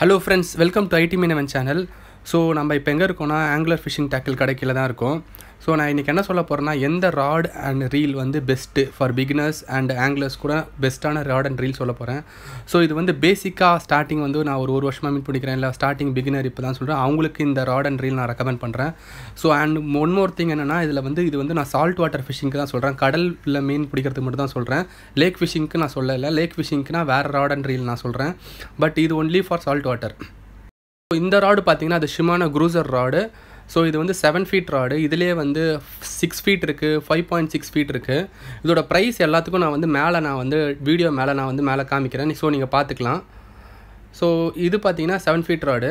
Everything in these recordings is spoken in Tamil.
hello friends welcome to IT Meenavan channel so நம்ம இப்போ எங்கே இருக்கோம்னா ஆங்குலர் ஃபிஷிங் டேக்கிள் கடைக்கில் தான் இருக்கோம் ஸோ நான் இன்றைக்கி என்ன சொல்ல போகிறேன்னா எந்த ராட் அண்ட் ரீல் வந்து best for beginners and anglers கூட பெஸ்ட்டான ராட் அண்ட் ரீல் சொல்ல போகிறேன் ஸோ இது வந்து பேசிக்காக ஸ்டார்டிங் வந்து நான் ஒரு ஒரு வருஷமாக மீட் பண்ணிக்கிறேன் இல்லை ஸ்டார்டிங் பிகினர் இப்போ தான் சொல்கிறேன் அவங்களுக்கு இந்த ராட் அண்ட் ரீல் நான் ரெக்கமெண்ட் பண்ணுறேன் so and one more thing என்னென்னா இதில் வந்து இது வந்து நான் சால்ட் வாட்டர் ஃபிஷிங்க்கு தான் சொல்கிறேன் கடலில் மீன் பிடிக்கிறதுக்கு மட்டும் தான் சொல்கிறேன் லேக் ஃபிஷிங்க்கு நான் சொல்லலை லேக் ஃபிஷிங்க்குனா வேறு ராட் அண்ட் ரீல் நான் சொல்கிறேன் பட் இது ஒன்லி ஃபார் சால்ட் வாட்டர் இந்த ராடு பார்த்தீங்கன்னா அது ஷிமான குரூசர் ராடு ஸோ இது வந்து செவன் ஃபீட் ராடு இதிலே வந்து சிக்ஸ் ஃபீட் இருக்குது ஃபைவ் பாயிண்ட் சிக்ஸ் ஃபீட் இருக்குது இதோட ப்ரைஸ் எல்லாத்துக்கும் நான் வந்து மேலே நான் வந்து வீடியோ மேலே நான் வந்து மேலே காமிக்கிறேன் ஸோ நீங்கள் பார்த்துக்கலாம் ஸோ இது பார்த்தீங்கன்னா செவன் ஃபீட் ராடு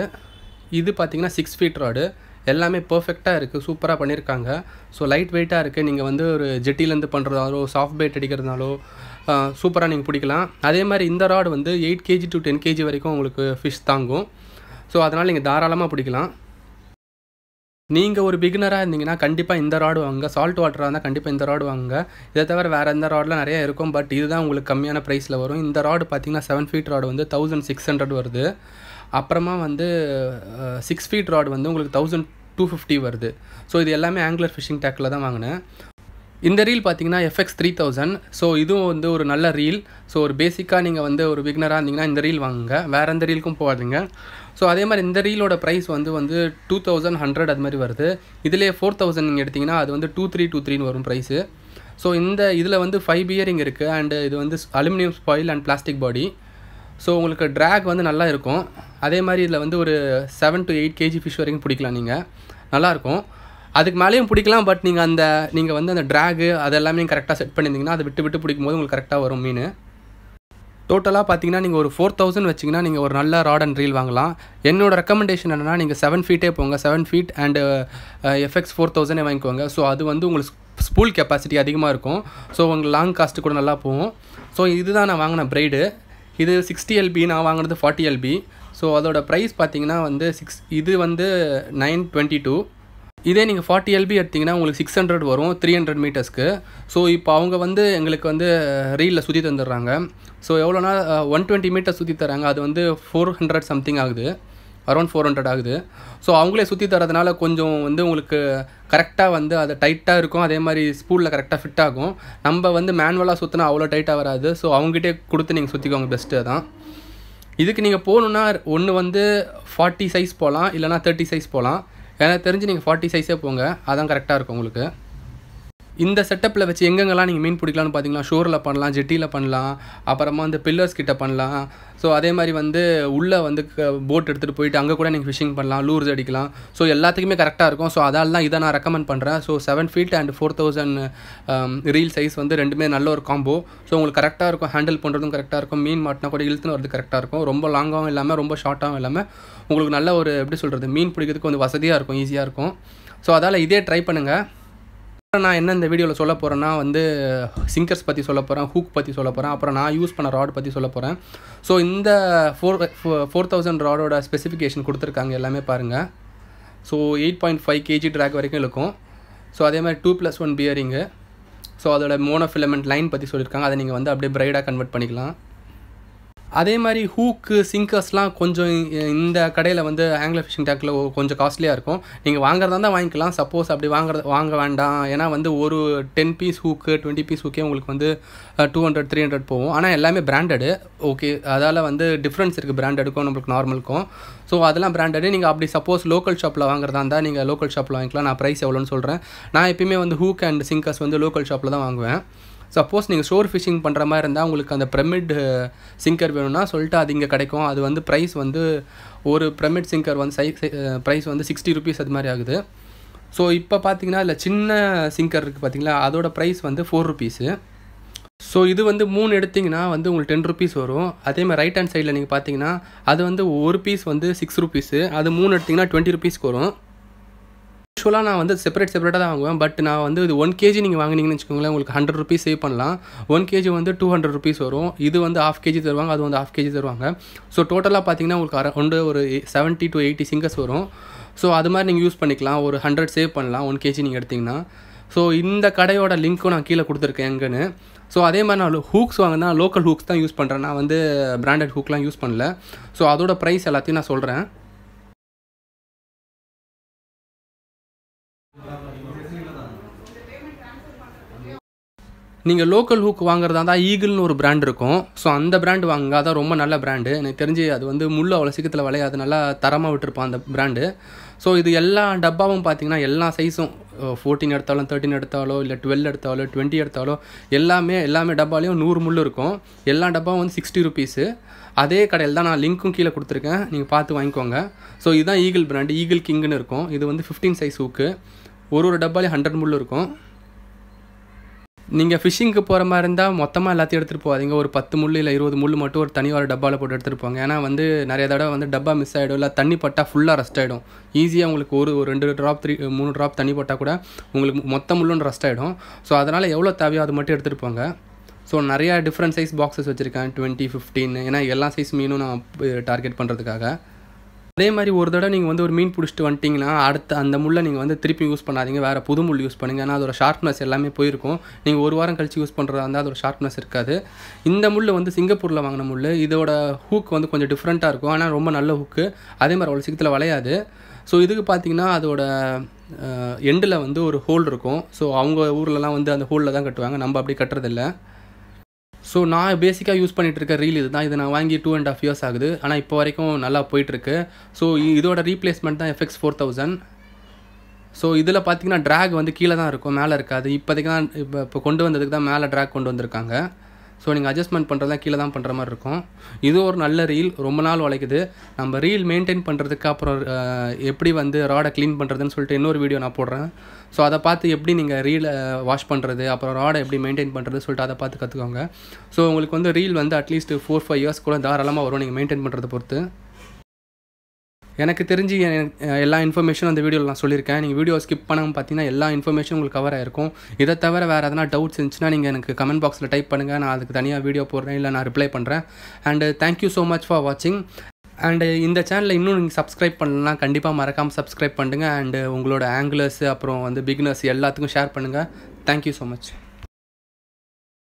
இது பார்த்தீங்கன்னா சிக்ஸ் ஃபீட் ராடு எல்லாமே பர்ஃபெக்டாக இருக்குது சூப்பராக பண்ணியிருக்காங்க ஸோ லைட் வெயிட்டாக இருக்குது நீங்கள் வந்து ஒரு ஜெட்டிலேருந்து பண்ணுறதாலோ சாஃப்ட் பேட் அடிக்கிறதுனாலோ சூப்பராக நீங்கள் பிடிக்கலாம் அதே மாதிரி இந்த ராடு வந்து eight KG to ten KG வரைக்கும் உங்களுக்கு ஃபிஷ் தாங்கும் ஸோ அதனால் நீங்கள் தாராளமாக பிடிக்கலாம் நீங்கள் ஒரு பிகினராக இருந்தீங்கன்னா கண்டிப்பாக இந்த ராடு வாங்க சால்ட் வாட்டராக இருந்தால் கண்டிப்பாக இந்த ராடு வாங்க இதை தவிர வேறு எந்த ராடெலாம் நிறையா இருக்கும் பட் இதுதான் உங்களுக்கு கம்மியான ப்ரைஸில் வரும் இந்த ராடு பார்த்தீங்கன்னா செவன் ஃபீட் ராடு வந்து தௌசண்ட் சிக்ஸ் ஹண்ட்ரட் வருது அப்புறமா வந்து சிக்ஸ் ஃபீட் ராடு வந்து உங்களுக்கு தௌசண்ட் டூ ஃபிஃப்டி வருது ஸோ இது எல்லாமே ஆங்குலர் ஃபிஷிங் டேக்கில் தான் வாங்கினேன் இந்த ரீல் பார்த்தீங்கன்னா எஃப்எக்ஸ் த்ரீ தௌசண்ட் ஸோ இதுவும் வந்து ஒரு நல்ல ரீல் ஸோ ஒரு பேசிக்காக நீங்கள் வந்து ஒரு பிகினராக இருந்தீங்கன்னா இந்த ரீல் வாங்குங்க வேறு எந்த ரீலுக்கும் போகாதீங்க ஸோ அதே மாதிரி இந்த ரீலோட ப்ரைஸ் வந்து வந்து டூ தௌசண்ட் ஹண்ட்ரட் அது மாதிரி வருது இதிலே ஃபோர் தௌசண்ட் நீங்கள் எடுத்திங்கன்னா அது வந்து டூ த்ரீ டூ த்ரீன்னு வரும் ப்ரைஸு ஸோ இந்த இதில் வந்து ஃபைவ் பியரிங் இருக்குது அண்டு இது வந்து aluminium spool and plastic body so உங்களுக்கு ட்ராக் வந்து நல்லா இருக்கும் அதே மாதிரி இதில் வந்து ஒரு seven to eight KG fish வரைக்கும் பிடிக்கலாம் நீங்கள் நல்லாயிருக்கும் அதுக்கு மேலேயும் பிடிக்கலாம் பட் நீங்கள் அந்த நீங்கள் வந்து அந்த ட்ராகு அது எல்லாமே கரெக்டாக செட் பண்ணியிருந்தீங்கன்னா அதை விட்டு விட்டு பிடிக்கும் போது உங்களுக்கு கரெக்டாக வரும் மீன் டோட்டலாக பார்த்தீங்கன்னா நீங்கள் ஒரு ஃபோர் தௌசண்ட் வச்சிங்கன்னா நீங்கள் ஒரு நல்ல ராட் அண்ட் ரீல் வாங்கலாம் என்னோடய ரெக்கமெண்டேஷன் என்னென்னா நீங்கள் செவன் ஃபீட்டே போங்க seven feet and FX four தௌசண்டே வாங்கிக்கோங்க ஸோ அது வந்து உங்களுக்கு ஸ்பூல் கெப்பாசிட்டி அதிகமாக இருக்கும் ஸோ உங்களுக்கு லாங் காஸ்ட்டு கூட நல்லா போகும் ஸோ இதுதான் நான் வாங்கின ப்ரைடு இது சிக்ஸ்டி எல்பி நான் வாங்கினது ஃபார்ட்டி எல்பி ஸோ அதோடய ப்ரைஸ் பார்த்தீங்கன்னா வந்து சிக்ஸ் இது வந்து நைன் டுவெண்ட்டி டூ இதே நீங்கள் ஃபார்ட்டி எல்பி எடுத்திங்கன்னா உங்களுக்கு சிக்ஸ் ஹண்ட்ரட் வரும் த்ரீ ஹண்ட்ரட் மீட்டர்ஸ்க்கு ஸோ இப்போ அவங்க வந்து எங்களுக்கு வந்து ரீலில் சுற்றி தந்துடுறாங்க ஸோ எவ்வளோனா ஒன் டுவெண்ட்டி மீட்டர் சுற்றி தராங்க அது வந்து ஃபோர் ஹண்ட்ரட் சம்திங் ஆகுது அரௌண்ட் ஃபோர் ஹண்ட்ரட் ஆகுது ஸோ அவங்களே சுற்றி தரதுனால கொஞ்சம் வந்து உங்களுக்கு கரெக்டாக வந்து அது டைட்டாக இருக்கும் அதே மாதிரி ஸ்பூலில் கரெக்டாக ஃபிட் ஆகும் நம்ம வந்து மேனுவலாக சுற்றினா அவ்வளோ டைட்டாக வராது ஸோ அவங்ககிட்டே கொடுத்து நீங்கள் சுற்றிக்கோங்க பெஸ்ட்டு தான் இதுக்கு நீங்கள் போகணுன்னா ஒன்று வந்து ஃபார்ட்டி சைஸ் போகலாம் இல்லைனா தேர்ட்டி சைஸ் போகலாம் எனக்கு தெரிஞ்சு நீங்கள் ஃபார்ட்டி சைஸே போங்க அதான் கரெக்டாக இருக்கும் உங்களுக்கு இந்த செட்டப்பில் வச்சு எங்கெங்கெல்லாம் நீங்கள் மீன் பிடிக்கலாம்னு பார்த்தீங்கன்னா ஷோரில் பண்ணலாம் ஜெட்டியில் பண்ணலாம் அப்புறமா வந்து பில்லர்ஸ் கிட்ட பண்ணலாம் ஸோ அதே மாதிரி வந்து உள்ளே வந்து போட் எடுத்துகிட்டு போயிட்டு அங்கே கூட நீங்கள் ஃபிஷிங் பண்ணலாம் லூர்ஸ் அடிக்கலாம் ஸோ எல்லாத்துக்குமே கரெக்டாக இருக்கும் ஸோ அதால் தான் இதை நான் ரெக்கமெண்ட் பண்ணுறேன் so seven feet and four thousand reel size வந்து ரெண்டுமே நல்ல ஒரு காம்போ ஸோ உங்களுக்கு கரெக்டாக இருக்கும் ஹேண்டில் பண்ணுறதும் கரெக்டாக இருக்கும் மீன் மாட்டினா கூட இழுத்துன்னு வரது கரெக்டாக இருக்கும் ரொம்ப லாங்காகவும் இல்லாமல் ரொம்ப ஷார்ட்டாகவும் இல்லாமல் உங்களுக்கு நல்ல ஒரு எப்படி சொல்கிறது மீன் பிடிக்கிறதுக்கு கொஞ்சம் வசதியாக இருக்கும் ஈஸியாக இருக்கும் ஸோ அதால் இதே ட்ரை பண்ணுங்கள் நான் என்ன இந்த வீடியோவில் சொல்ல போகிறேன்னா வந்து சிங்கர்ஸ் பற்றி சொல்ல போகிறேன் ஹூக் பற்றி சொல்ல போகிறேன் அப்புறம் நான் யூஸ் பண்ண ராட் பற்றி சொல்ல போகிறேன் ஸோ இந்த ஃபோர் ஃபோர் தௌசண்ட் ராடோட ஸ்பெசிஃபிகேஷன் கொடுத்துருக்காங்க எல்லாமே பாருங்கள் so eight point five KG drag வரைக்கும் இருக்கும் ஸோ அதே மாதிரி two plus one bearing so அதோட மோனோ லைன் பற்றி சொல்லியிருக்காங்க அதை நீங்கள் வந்து அப்படியே பிரைடாக கன்வெர்ட் பண்ணிக்கலாம் அதே மாதிரி ஹூக்கு சிங்கர்ஸ்லாம் கொஞ்சம் இந்த கடையில் வந்து ஆங்கில ஃபிஷிங் டேக்கில் கொஞ்சம் காஸ்ட்லியாக இருக்கும் நீங்கள் வாங்குறதா தான் வாங்கிக்கலாம் சப்போஸ் அப்படி வாங்குறது வாங்க வேண்டாம் ஏன்னா வந்து ஒரு ten piece hook twenty piece ஹூக்கே உங்களுக்கு வந்து டூ ஹண்ட்ரட் த்ரீ ஹண்ட்ரட் போகும் ஆனால் எல்லாமே பிராண்டடு ஓகே அதால் வந்து டிஃப்ரென்ஸ் இருக்குது பிராண்டடுக்கும் நம்மளுக்கு நார்மலுக்கும் ஸோ அதெல்லாம் பிராண்டடு நீங்கள் அப்படி சப்போஸ் லோக்கல் ஷாப்பில் வாங்குறதா இருந்தால் நீங்கள் லோக்கல் ஷாப்பில் வாங்கிக்கலாம் நான் ப்ரைஸ் எவ்வளோன்னு சொல்கிறேன் நான் எப்பயுமே வந்து ஹூக் அண்ட் சிங்கர்ஸ் வந்து லோக்கல் ஷாப்பில் தான் வாங்குவேன் சப்போஸ் நீங்கள் ஷோர் ஃபிஷிங் பண்ணுற மாதிரி இருந்தால் உங்களுக்கு அந்த பிரமிட் சிங்கர் uh, வேணும்னா சொல்லிட்டு அது இங்கே கிடைக்கும் அது வந்து ப்ரைஸ் வந்து ஒரு பிரமிட் சிங்கர் வந்து சை ப்ரைஸ் uh, வந்து சிக்ஸ்டி ருபீஸ் அது மாதிரி ஆகுது ஸோ இப்போ பார்த்தீங்கன்னா இல்லை சின்ன சிங்கர் இருக்குது பார்த்தீங்களா அதோட ப்ரைஸ் வந்து ஃபோர் ருபீஸு ஸோ இது வந்து மூணு எடுத்திங்கன்னா வந்து உங்களுக்கு டென் ருபீஸ் வரும் அதே மாதிரி ரைட் ஹேண்ட் சைடில் நீங்கள் பார்த்தீங்கன்னா அது வந்து ஒரு பீஸ் வந்து சிக்ஸ் ருபீஸு அது மூணு எடுத்திங்கன்னா டுவெண்ட்டி ருபீஸ்க்கு வரும் யூஸ்வலாக நான் வந்து செப்பரேட் செப்பரேட்டாக தான் வாங்குவேன் பட் நான் வந்து இது ஒன் கேஜி நீங்கள் வாங்கினீங்கன்னு வச்சுக்கோங்களேன் உங்களுக்கு ஹண்ட்ரட் ருபீஸ் சேவ் பண்ணலாம் ஒன் கேஜி வந்து டூ ஹண்ட்ரட் ருபீஸ் வரும் இது வந்து ஆஃப் கேஜி தருவாங்க அது வந்து ஆஃப் கேஜி தருவாங்க ஸோ டோட்டலாக பார்த்தீங்கன்னா உங்களுக்கு ஒன்று ஒரு செவன்ட்டி டு எயிட்டி சிங்கர்ஸ் வரும் ஸோ அது மாதிரி நீங்கள் யூஸ் பண்ணிக்கலாம் ஒரு ஹண்ட்ரட் சேவ் பண்ணலாம் ஒன் கேஜி நீங்கள் எடுத்திங்கன்னா ஸோ இந்த கடையோட லிங்க்கும் நான் கீழே கொடுத்துருக்கேன் எங்கன்னு ஸோ அதே மாதிரி நான் ஹூக்ஸ் வாங்கினா லோக்கல் ஹூக்ஸ் தான் யூஸ் பண்ணுறேன் நான் வந்து பிராண்டட் ஹூக்லாம் யூஸ் பண்ணல ஸோ அதோட ப்ரைஸ் எல்லாத்தையும் நான் சொல்கிறேன் நீங்கள் லோக்கல் ஹூக் வாங்குறதா தான் ஈகிள்னு ஒரு பிராண்ட் இருக்கும் ஸோ அந்த பிராண்ட் வாங்க அதான் ரொம்ப நல்ல பிராண்டு எனக்கு தெரிஞ்சு அது வந்து முள் அவ்வளோ சீக்கிரத்தில் விளையாது நல்லா தரமாக விட்டுருப்பான் அந்த பிராண்டு ஸோ இது எல்லா டப்பாவும் பார்த்தீங்கன்னா எல்லா சைஸும் ஃபோர்டீன் எடுத்தாலும் தேர்ட்டின் எடுத்தாலோ இல்லை டுவெல் எடுத்தாலோ டுவெண்ட்டி எடுத்தாலோ எல்லாமே எல்லாமே டப்பாலையும் நூறு முள் இருக்கும் எல்லா டப்பாவும் வந்து சிக்ஸ்டி ருபீஸு அதே கடையில் தான் நான் லிங்க்கும் கீழே கொடுத்துருக்கேன் நீங்கள் பார்த்து வாங்கிக்கோங்க ஸோ இதுதான் ஈகிள் பிராண்டு ஈகிள் கிங்குன்னு இருக்கும் இது வந்து ஃபிஃப்டீன் சைஸ் ஹூக்கு ஒரு ஒரு டப்பாலையும் ஹண்ட்ரட் முள் இருக்கும் நீங்கள் ஃபிஷிங்க்கு போகிற மாதிரி இருந்தால் மொத்தமாக எல்லாத்தையும் எடுத்துகிட்டு போகாதீங்க ஒரு பத்து முள் இல்லை இருபது முள் மட்டும் ஒரு தனி ஒரு டப்பாவில் போட்டு எடுத்துகிட்டு போங்க ஏன்னா வந்து நிறைய தடவை வந்து டப்பா மிஸ் ஆகிடும் இல்லை தண்ணி பட்டால் ஃபுல்லாக ரெஸ்ட் ஆகிடும் ஈஸியாக உங்களுக்கு ஒரு ஒரு ரெண்டு ட்ராப் த்ரீ மூணு ட்ராப் தண்ணி போட்டால் கூட உங்களுக்கு மொத்த முள்ளும் ரெஸ்ட் ஆகிடும் ஸோ அதனால் எவ்வளோ தேவையோ அது மட்டும் எடுத்துகிட்டு போங்க ஸோ நிறையா டிஃப்ரெண்ட் சைஸ் பாக்ஸஸ் வச்சுருக்கேன் டுவெண்ட்டி ஃபிஃப்டீன் ஏன்னா எல்லா சைஸ் மீனும் நான் டார்கெட் பண்ணுறதுக்காக அதே மாதிரி ஒரு தடவை நீங்கள் வந்து ஒரு மீன் பிடிச்சிட்டு வந்துட்டிங்கன்னா அடுத்த அந்த முள்ளை நீங்கள் வந்து திருப்பி யூஸ் பண்ணாதீங்க வேறு புது முள் யூஸ் பண்ணுங்கள் ஏன்னா அதோட ஷார்ப்னஸ் எல்லாமே போயிருக்கும் நீங்கள் ஒரு வாரம் கழித்து யூஸ் பண்ணுறதா இருந்தால் அதோட ஷார்ப்னஸ் இருக்காது இந்த முள் வந்து சிங்கப்பூரில் வாங்கின முள் இதோட ஹூக் வந்து கொஞ்சம் டிஃப்ரெண்ட்டாக இருக்கும் ஆனால் ரொம்ப நல்ல ஹூக்கு அதே மாதிரி அவ்வளோ சீக்கிரத்தில் வளையாது ஸோ இதுக்கு பார்த்தீங்கன்னா அதோட எண்டில் வந்து ஒரு ஹோல் இருக்கும் ஸோ அவங்க ஊர்லலாம் வந்து அந்த ஹோலில் தான் கட்டுவாங்க நம்ம அப்படி கட்டுறதில்லை ஸோ நான் பேசிக்காக யூஸ் பண்ணிகிட்டு இருக்க ரீல் இது தான் இது நான் வாங்கி டூ அண்ட் ஆஃப் இயர்ஸ் ஆகுது ஆனால் இப்போ வரைக்கும் நல்லா போயிட்டுருக்கு ஸோ இதோட ரீப்ளேஸ்மெண்ட் தான் எஃப்எக்ஸ் ஃபோர் தௌசண்ட் ஸோ இதில் பார்த்தீங்கன்னா ட்ராக் வந்து கீழே தான் இருக்கும் மேலே இருக்காது இப்போதைக்கு தான் இப்போ இப்போ கொண்டு வந்ததுக்கு தான் மேலே ட்ராக் கொண்டு வந்திருக்காங்க ஸோ நீங்கள் அட்ஜஸ்ட்மெண்ட் பண்ணுறதா கீழே தான் பண்ணுற மாதிரி இருக்கும் இது ஒரு நல்ல ரீல் ரொம்ப நாள் உழைக்குது நம்ம ரீல் மெயின்டைன் பண்ணுறதுக்கு அப்புறம் எப்படி வந்து ராடை க்ளீன் பண்ணுறதுன்னு சொல்லிட்டு இன்னொரு வீடியோ நான் போடுறேன் ஸோ அதை பார்த்து எப்படி நீங்கள் ரீலை வாஷ் பண்ணுறது அப்புறம் ராடை எப்படி மெயின்டைன் பண்ணுறதுன்னு சொல்லிட்டு அதை பார்த்து கற்றுக்கோங்க ஸோ உங்களுக்கு வந்து ரீல் வந்து அட்லீஸ்ட் ஃபோர் ஃபைவ் இயர்ஸ் கூட தாராளமாக வரும் நீங்கள் மெயின்டைன் பண்ணுறதை பொறுத்து எனக்கு தெரிஞ்சு எல்லா இன்ஃபர்மேஷனும் அந்த வீடியோவில் நான் சொல்லியிருக்கேன் நீங்கள் வீடியோ ஸ்கிப் பண்ணாமல் பார்த்தீங்கன்னா எல்லா இன்ஃபர்மேஷன் உங்களுக்கு கவர் ஆயிருக்கும் இதை தவிர வேறு எதனா டவுட்ஸ் இருந்துச்சுன்னா நீங்கள் எனக்கு கமெண்ட் பாக்ஸில் டைப் பண்ணுங்கள் நான் அதுக்கு தனியாக வீடியோ போடுறேன் இல்லை நான் ரிப்ளை பண்ணுறேன் and thank you so much for வாட்சிங் அண்டு இந்த சேனலில் இன்னும் நீங்கள் சப்ஸ்கிரைப் பண்ணலாம் கண்டிப்பாக மறக்காமல் சப்ஸ்கிரைப் பண்ணுங்கள் அண்டு uh, உங்களோட ஆங்கிலர்ஸ் அப்புறம் வந்து பிகினர்ஸ் எல்லாத்துக்கும் ஷேர் பண்ணுங்கள் தேங்க்யூ ஸோ மச்